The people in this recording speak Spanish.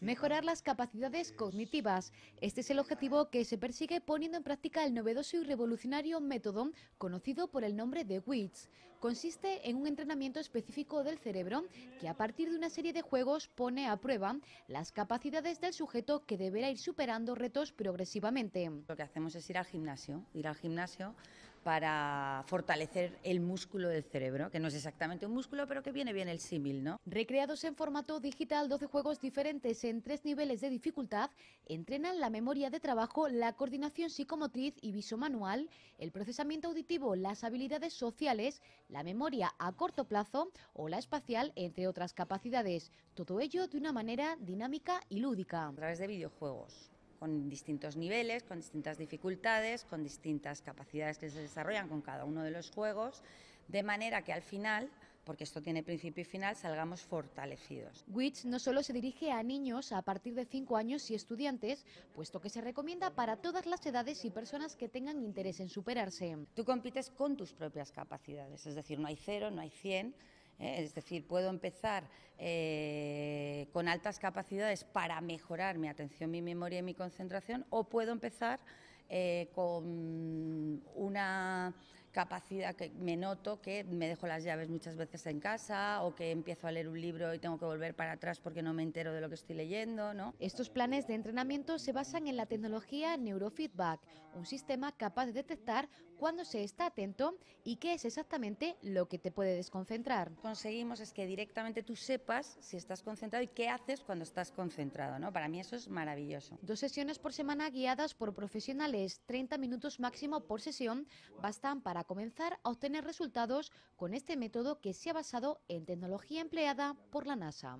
Mejorar las capacidades cognitivas. Este es el objetivo que se persigue poniendo en práctica el novedoso y revolucionario método conocido por el nombre de WITS, consiste en un entrenamiento específico del cerebro que a partir de una serie de juegos pone a prueba las capacidades del sujeto que deberá ir superando retos progresivamente. Lo que hacemos es ir al gimnasio, ir al gimnasio para fortalecer el músculo del cerebro, que no es exactamente un músculo, pero que viene bien el símil, ¿no? Recreados en formato digital, 12 juegos diferentes en tres niveles de dificultad entrenan la memoria de trabajo, la coordinación psicomotriz y manual... el procesamiento auditivo, las habilidades sociales, la memoria a corto plazo o la espacial, entre otras capacidades. Todo ello de una manera dinámica y lúdica. A través de videojuegos con distintos niveles, con distintas dificultades, con distintas capacidades que se desarrollan con cada uno de los juegos, de manera que al final porque esto tiene principio y final, salgamos fortalecidos. WITS no solo se dirige a niños a partir de 5 años y estudiantes, puesto que se recomienda para todas las edades y personas que tengan interés en superarse. Tú compites con tus propias capacidades, es decir, no hay cero, no hay 100. Eh, es decir, puedo empezar eh, con altas capacidades para mejorar mi atención, mi memoria y mi concentración, o puedo empezar eh, con una capacidad, que me noto que me dejo las llaves muchas veces en casa o que empiezo a leer un libro y tengo que volver para atrás porque no me entero de lo que estoy leyendo. ¿no? Estos planes de entrenamiento se basan en la tecnología Neurofeedback, un sistema capaz de detectar cuándo se está atento y qué es exactamente lo que te puede desconcentrar. Conseguimos es que directamente tú sepas si estás concentrado y qué haces cuando estás concentrado. ¿no? Para mí eso es maravilloso. Dos sesiones por semana guiadas por profesionales, 30 minutos máximo por sesión, bastan para comenzar a obtener resultados con este método que se ha basado en tecnología empleada por la NASA.